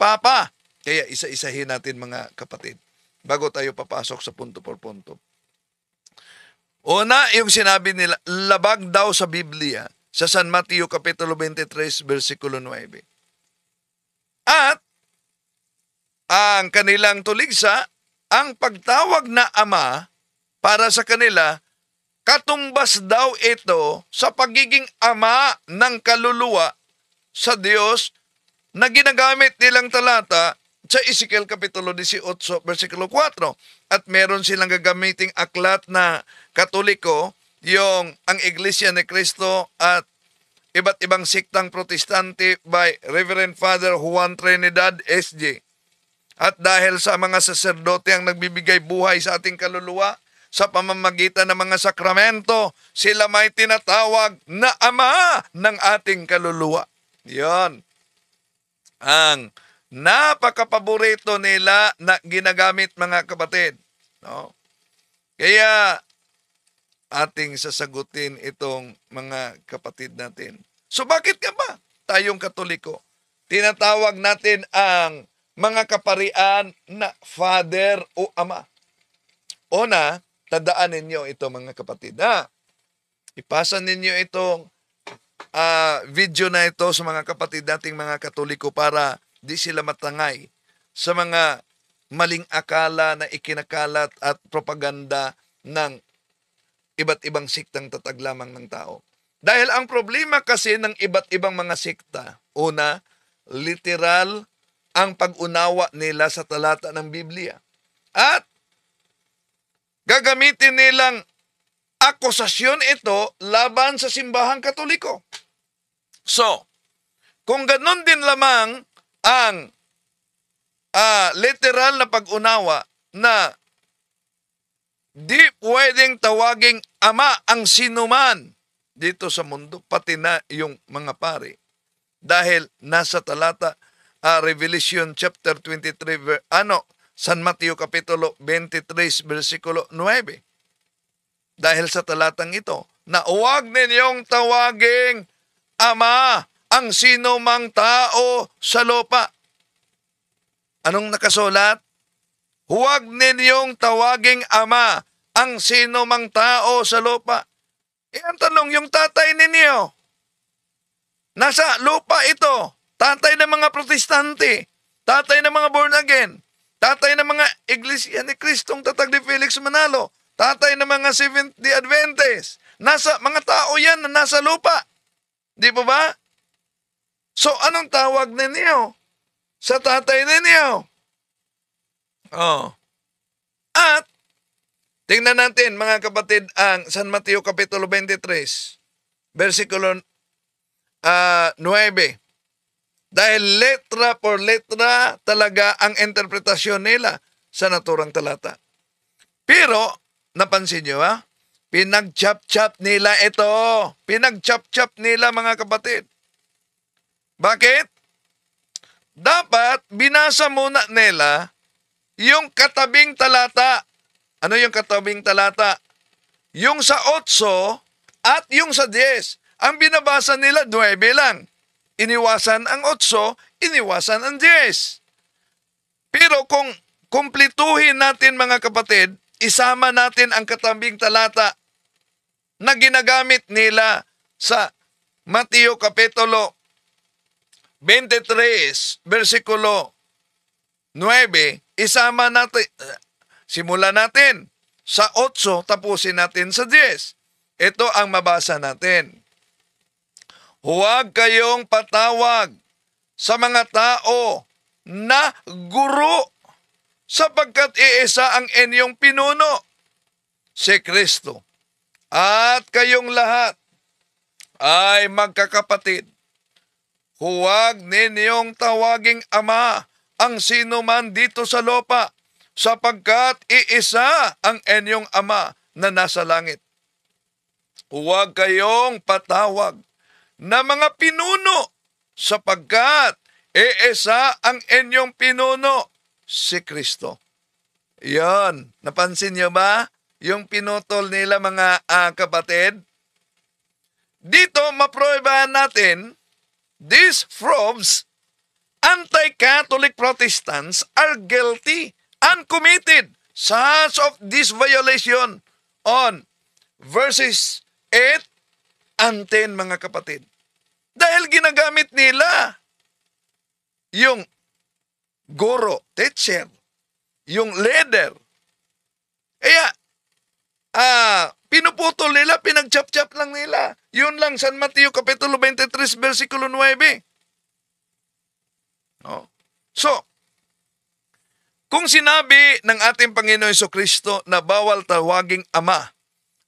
Papa. Kaya isa-isahin natin mga kapatid bago tayo papasok sa punto por punto. Una, yung sinabi nila, labag daw sa Biblia sa San Mateo Kapitulo 23 versikulo 9. At ang kanilang tuligsa, ang pagtawag na ama para sa kanila, katumbas daw ito sa pagiging ama ng kaluluwa sa Diyos na ginagamit nilang talata sa Ezekiel Kapitulo 18, versikulo 4. At meron silang gagamiting aklat na katoliko, yung ang Iglesia ni Cristo at iba't ibang siktang protestante by Reverend Father Juan Trinidad S.J. At dahil sa mga saserdote ang nagbibigay buhay sa ating kaluluwa, sa pamamagitan ng mga sakramento, sila may tinatawag na ama ng ating kaluluwa. Yon. Ang napakapaborito nila na ginagamit mga kapatid. No? Kaya ating sasagutin itong mga kapatid natin. So bakit ka ba tayong katoliko? Tinatawag natin ang mga kaparian na father o ama. Una, tandaan ninyo ito mga kapatid na ipasa ninyo itong uh, video na ito sa mga kapatid nating mga katoliko para di sila matangay sa mga maling akala na ikinakalat at propaganda ng iba't ibang siktang tatag lamang ng tao. Dahil ang problema kasi ng iba't ibang mga sikta, una, literal ang pag-unawa nila sa talata ng Biblia. At gagamitin nilang akusasyon ito laban sa simbahang katoliko. So, kung ganun din lamang ang uh, literal na pag-unawa na di pwedeng tawaging ama ang sinuman dito sa mundo, pati na yung mga pare. Dahil nasa talata uh, Revelation chapter 23, ano, San Mateo kapitulo 23, bersikulo 9. Dahil sa talatang ito, na huwag ninyong tawaging Ama ang sino mang tao sa lupa. Anong nakasulat? Huwag ninyong tawaging Ama ang sino mang tao sa lupa. E ang tanong, yung tatay ninyo, nasa lupa ito, tatay ng mga protestante, tatay ng mga born again, tatay ng mga Iglesia ni Kristong tatag ni Felix Manalo, tatay ng mga Seventh Day Adventist. Nasa mga tao yan na nasa lupa. Di ba ba? So anong tawag ninyo sa tatay ninyo? Oh. At tingnan natin mga kapatid ang San Mateo Kapitulo 23, versikulo uh, ah, 9. Dahil letra por letra talaga ang interpretasyon nila sa naturang talata. Pero, napansin nyo ha? Pinag-chop-chop nila ito. Pinag-chop-chop nila mga kapatid. Bakit? Dapat binasa muna nila yung katabing talata. Ano yung katabing talata? Yung sa 8 at yung sa 10. Ang binabasa nila 9 lang iniwasan ang 8, iniwasan ang 10. Pero kung kumplituhin natin mga kapatid, isama natin ang katambing talata na ginagamit nila sa Mateo Kapitulo 23, versikulo 9, isama natin, simula natin sa 8, tapusin natin sa 10. Ito ang mabasa natin. Huwag kayong patawag sa mga tao na guru sapagkat iisa ang inyong pinuno, si Kristo. At kayong lahat ay magkakapatid. Huwag ninyong tawaging ama ang sino man dito sa lupa sapagkat iisa ang inyong ama na nasa langit. Huwag kayong patawag na mga pinuno sapagkat eesa ang inyong pinuno, si Kristo. Yan, napansin niyo ba yung pinutol nila mga uh, kapatid? Dito maprobahan natin, these frobs, anti-Catholic Protestants are guilty and committed such of this violation on verses 8 and 10 mga kapatid. Dahil ginagamit nila yung guro, teacher, yung leader. Kaya, ah, pinuputol nila, pinagchap-chap lang nila. Yun lang, San Mateo Kapitulo 23, versikulo 9. No? So, kung sinabi ng ating Panginoon Iso Kristo na bawal tawaging ama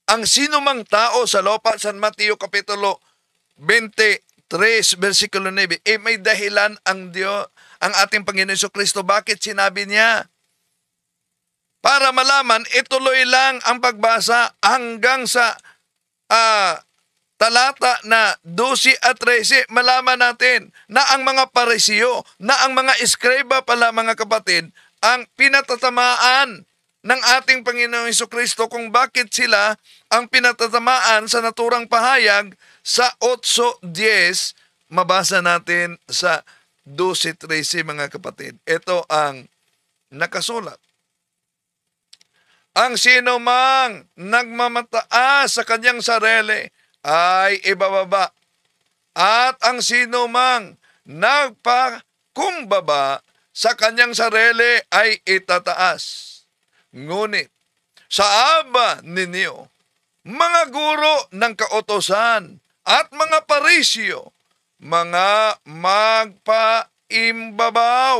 ang sinumang tao sa lupa, San Mateo Kapitulo 20, 3, versikulo 9. Eh may dahilan ang Diyos ang ating Panginoon so Kristo. Bakit sinabi niya? Para malaman, ituloy lang ang pagbasa hanggang sa uh, talata na 12 at 13, malaman natin na ang mga parisiyo, na ang mga eskreba pala mga kapatid, ang pinatatamaan ng ating Panginoong Kristo kung bakit sila ang pinatatamaan sa naturang pahayag sa 8.10, mabasa natin sa 12.13 mga kapatid. Ito ang nakasulat. Ang sino mang nagmamataas sa kanyang sarili ay ibababa. At ang sino mang nagpakumbaba sa kanyang sarili ay itataas. Ngunit sa aba ninyo, mga guro ng kautosan, at mga parisyo, mga magpaimbabaw.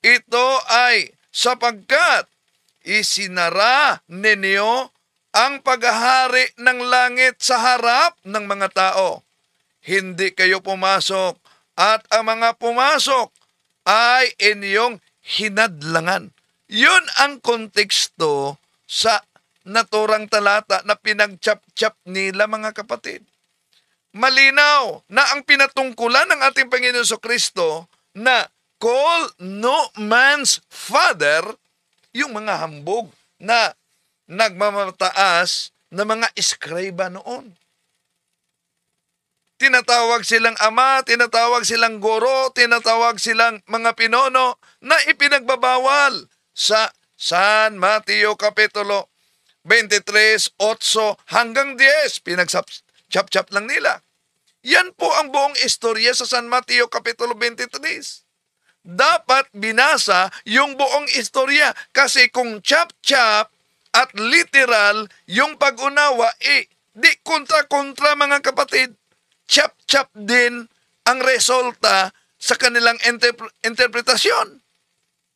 Ito ay sapagkat isinara ninyo ang paghahari ng langit sa harap ng mga tao. Hindi kayo pumasok at ang mga pumasok ay inyong hinadlangan. Yun ang konteksto sa naturang talata na pinagchap-chap nila mga kapatid malinaw na ang pinatungkulan ng ating Panginoon so Kristo na call no man's father yung mga hambog na nagmamataas na mga iskriba noon. Tinatawag silang ama, tinatawag silang guro, tinatawag silang mga pinono na ipinagbabawal sa San Mateo Kapitulo 23, 8 hanggang 10. Pinagsap- Chap-chap lang nila. Yan po ang buong istorya sa San Mateo Kapitulo 23 dapat binasa yung buong istorya. Kasi kung chap-chap at literal yung pag-unawa, eh, di kontra-kontra mga kapatid. Chap-chap din ang resulta sa kanilang interp- interpretasyon.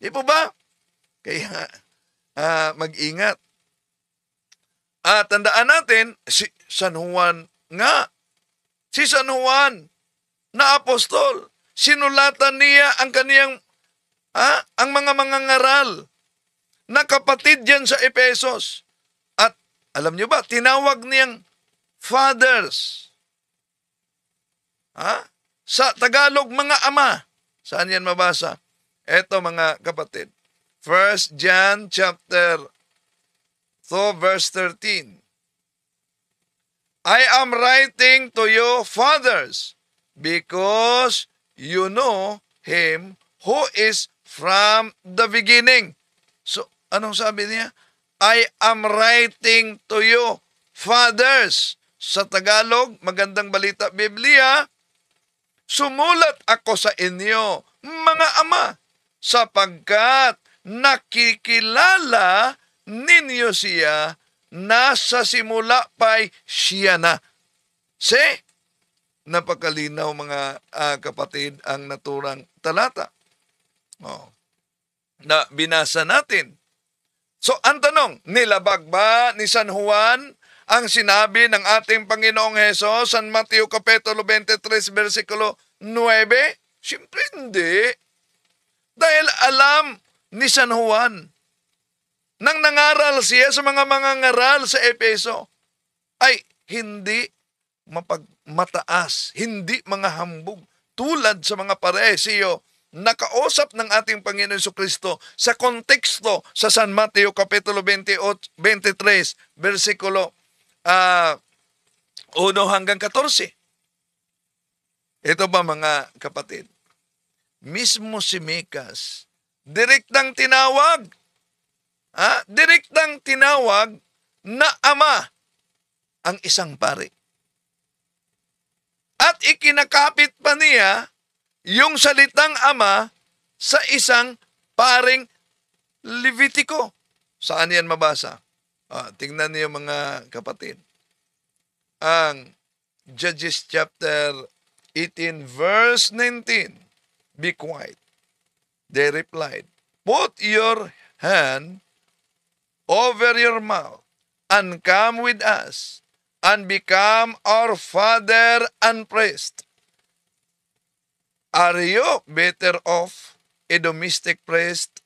Di po ba? Kaya, uh, mag-ingat. At tandaan natin, si San Juan nga si San Juan na apostol. Sinulatan niya ang kaniyang ha, ang mga mga ngaral na kapatid diyan sa Epesos. At alam niyo ba, tinawag niyang fathers. Ha? Sa Tagalog, mga ama. Saan yan mabasa? Eto mga kapatid. 1 John chapter 2 verse 13. I am writing to you, fathers, because you know Him who is from the beginning. So, anong sabi niya? I am writing to you, fathers. Sa Tagalog, magandang balita Biblia, sumulat ako sa inyo, mga ama, sapagkat nakikilala ninyo siya nasa simula pa'y siya na. Se, napakalinaw mga uh, kapatid ang naturang talata. Oh. Na binasa natin. So ang tanong, nilabag ba ni San Juan ang sinabi ng ating Panginoong Heso, San Mateo Kapitulo 23, versikulo 9? Siyempre hindi. Dahil alam ni San Juan nang nangaral siya sa mga mangangaral sa Epeso ay hindi mapagmataas, hindi mga hambog tulad sa mga paresiyo nakausap ng ating Panginoon Su Kristo sa konteksto sa San Mateo Kapitulo 28, 23, versikulo uh, ah, 1 hanggang 14. Ito ba mga kapatid? Mismo si Mikas, direktang tinawag ah, direktang tinawag na ama ang isang pari. At ikinakapit pa niya yung salitang ama sa isang paring Levitiko. Saan yan mabasa? Ah, tingnan niyo mga kapatid. Ang Judges chapter 18 verse 19. Be quiet. They replied, Put your hand over your mouth and come with us and become our father and priest. Are you better off a domestic priest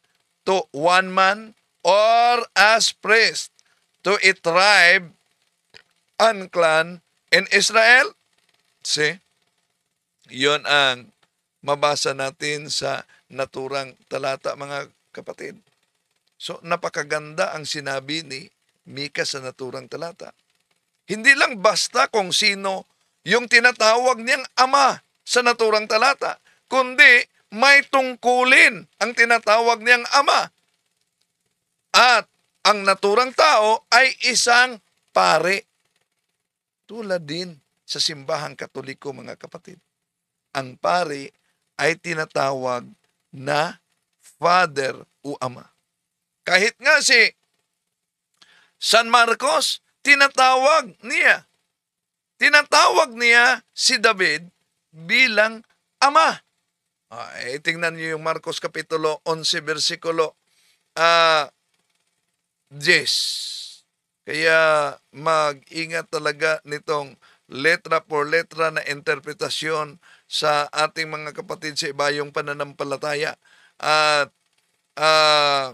to one man or as priest to a tribe and clan in Israel? See? Yun ang mabasa natin sa naturang talata mga kapatid. So napakaganda ang sinabi ni Mika sa naturang talata. Hindi lang basta kung sino yung tinatawag niyang ama sa naturang talata, kundi may tungkulin ang tinatawag niyang ama. At ang naturang tao ay isang pare. Tulad din sa simbahang katoliko mga kapatid. Ang pare ay tinatawag na father o ama. Kahit nga si San Marcos, tinatawag niya. Tinatawag niya si David bilang ama. Ah, eh, tingnan niyo yung Marcos Kapitulo 11, versikulo uh, ah, 10. Kaya mag-ingat talaga nitong letra por letra na interpretasyon sa ating mga kapatid sa iba yung pananampalataya. At uh,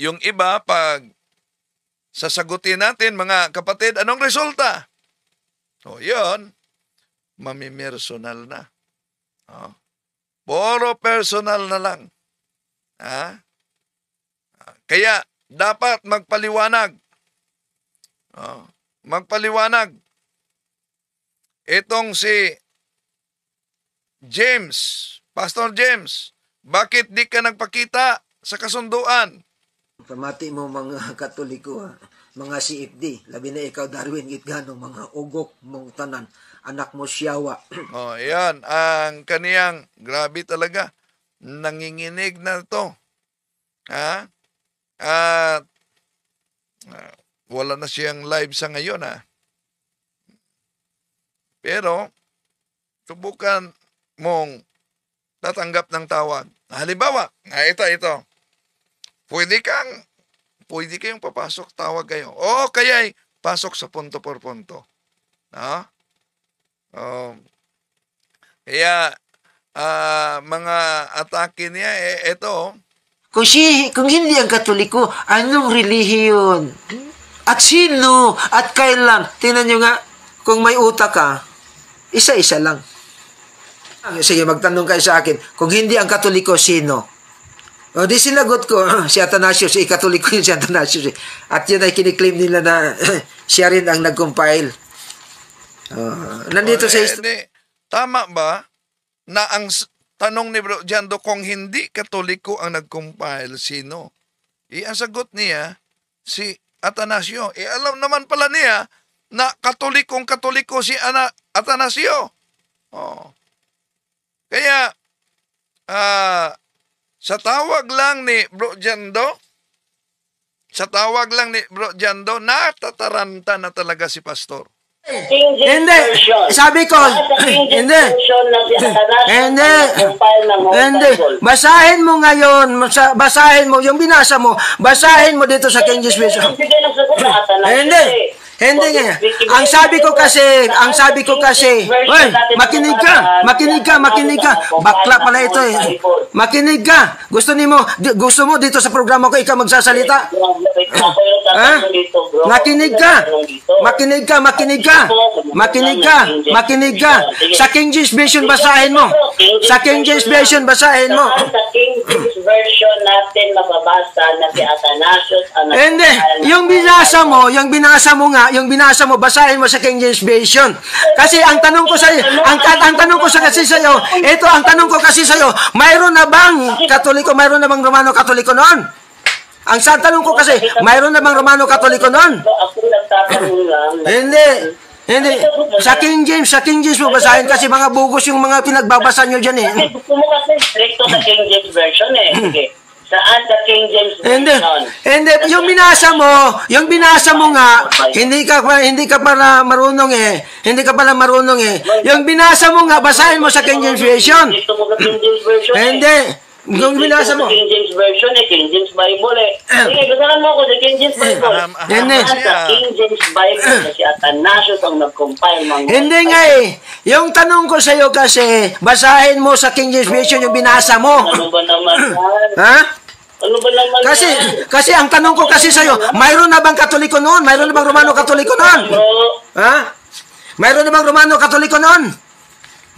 yung iba, pag sasagutin natin mga kapatid, anong resulta? So, yun, mamimersonal na. Oh. Puro personal na lang. Ha? Kaya, dapat magpaliwanag. Oh. Magpaliwanag. Itong si James, Pastor James, bakit di ka nagpakita sa kasunduan? Pamati mo mga Katoliko, ha? Ah. mga CFD, labi na ikaw Darwin Gitgano, mga ugok mong tanan, anak mo siyawa. oh, yan, ang kaniyang, grabe talaga, nanginginig na to. Ha? At ah, wala na siyang live sa ngayon ha. Ah. Pero, subukan mong tatanggap ng tawag. Halimbawa, ah, ito, ito. Pwede kang, pwede kayong papasok, tawag kayo. O kaya pasok sa punto por punto. No? Oh. Um, kaya, uh, mga atake niya, eh, eto. Oh. Kung, si, kung hindi ang katoliko, anong relihiyon? At sino? At kailan? Tingnan nyo nga, kung may utak ka, isa-isa lang. Sige, magtanong kayo sa akin, kung hindi ang katoliko, sino? O oh, di sinagot ko, ah, si Athanasius, ikatulik eh, ko yun si Athanasius. Eh. At yun ay kiniklaim nila na siya rin ang nag-compile. Uh, nandito o, sa... Oh, eh, di, tama ba na ang tanong ni Bro Jando, kung hindi katoliko ang nag-compile, sino? Iasagot eh, niya, si Atanasio. E alam naman pala niya na katolikong katoliko si Ana Atanasio. Oh. Kaya, ah, uh, sa tawag lang ni Bro Jando, sa tawag lang ni Bro Jando, natataranta na talaga si Pastor. Hindi. Sabi ko, hindi. Hindi. Hindi. Basahin mo ngayon, basahin mo, yung binasa mo, basahin mo dito sa King James Version. Hindi. Hindi nga. Ang sabi ko kasi, ang sabi ko kasi, oy, makinig ka, makinig ka, makinig ka. Bakla pala ito eh. Makinig ka. Gusto nimo, gusto mo dito sa programa ko ikaw magsasalita? ha? Makinig ka. Makinig ka, makinig ka. Makinig ka, makinig ka. Sa King James Version basahin mo. Sa King James Version basahin mo natin mababasa na si Athanasius ang Hindi, yung binasa mo, yung binasa mo nga, yung binasa mo, basahin mo sa King James Version. Kasi ang tanong ko sa iyo, ang, ang tanong ko sa kasi sa iyo, ito ang tanong ko kasi sa iyo, mayroon na bang Katoliko, mayroon na bang Romano Katoliko noon? Ang sa tanong ko kasi, mayroon na bang Romano Katoliko noon? Hindi. Hindi. Sa King James, sa King James mo basahin kasi mga bugos yung mga pinagbabasa nyo dyan eh. Kasi gusto mo kasi straight to sa King James version eh. Sige. Saan sa King James Version? And, and yung binasa mo, yung binasa mo nga, hindi ka hindi ka pala marunong eh. Hindi ka pala marunong eh. Yung binasa mo nga, basahin mo sa King James Version. Hindi. Eh. Yung binasa mo. King James Version eh, King James Bible eh. Ah. Sige, gusto mo ako sa King James eh, Bible. Yan eh. Sa King ah. James Bible na si Athanasius ang nag-compile Hindi nga eh. Yung tanong ko sa'yo kasi, basahin mo sa King James Version yung binasa mo. Ano ba naman Ha? Ano ba naman Kasi, yan? kasi ang tanong ko kasi sa'yo, mayroon na bang Katoliko noon? Mayroon na bang Romano Katoliko noon? Ano? Ha? Mayroon na bang Romano Katoliko noon?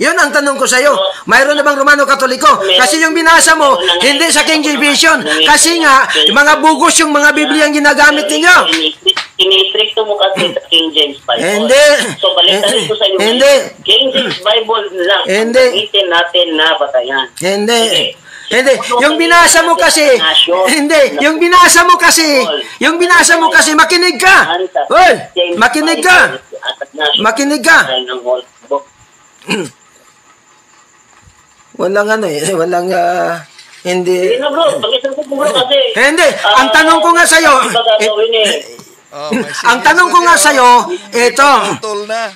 Yun ang tanong ko sa iyo. Mayroon na bang Romano Katoliko? Kasi yung binasa mo, eh. hindi sa King James Version. Eh. Kasi nga, mga bugos yung mga Biblia ang ginagamit ninyo. Eh. Sinistrikto mo kasi sa King James Bible. Hindi. So, balikan ko sa iyo. Hindi. King James Bible lang. Hindi. Itin natin na batayan. Hindi. Hindi, yung binasa mo kasi, hindi, yung binasa mo kasi, yung binasa mo kasi, makinig ka. Hoy, makinig ka. Makinig ka. walang ano eh, walang uh, hindi. Hindi na bro, pag-isang ko bro kasi. Eh, hindi, uh, ang tanong ko nga sa'yo. Iba gagawin eh. Oh, ang tanong ko nga sa'yo, ito. Tol na.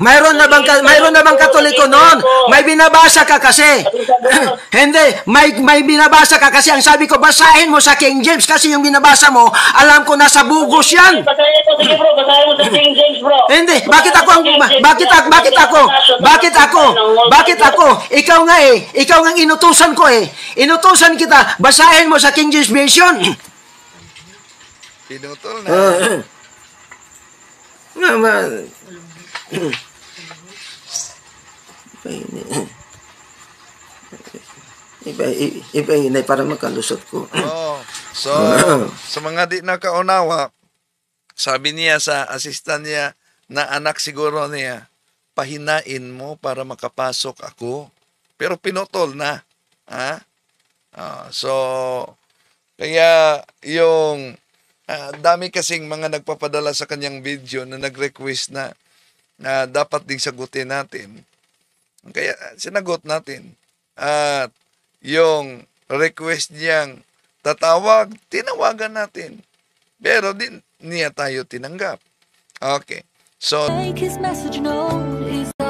Mayroon na bang mayroon na bang Katoliko noon? May binabasa ka kasi. Hindi, may may binabasa ka kasi ang sabi ko basahin mo sa King James kasi yung binabasa mo, alam ko nasa bugos 'yan. Basahin mo sige bro, basahin mo sa King James bro. Hindi, bakit ako ang bakit ako bakit ako? Bakit ako? Bakit ako? Ikaw nga eh, ikaw nga inutusan ko eh. Inutusan kita, basahin mo sa King James Version. Pinutol na. Uh, naman iba yun eh. Iba, iba yun eh, para magkalusot ko. oh, so, sa mga di nakaunawa, sabi niya sa assistant niya na anak siguro niya, pahinain mo para makapasok ako. Pero pinotol na. Ha? Uh, so, kaya yung uh, dami kasing mga nagpapadala sa kanyang video na nag-request na na dapat ding sagutin natin. Kaya sinagot natin. At yung request niyang tatawag, tinawagan natin. Pero din niya tayo tinanggap. Okay. So, like his message, no, is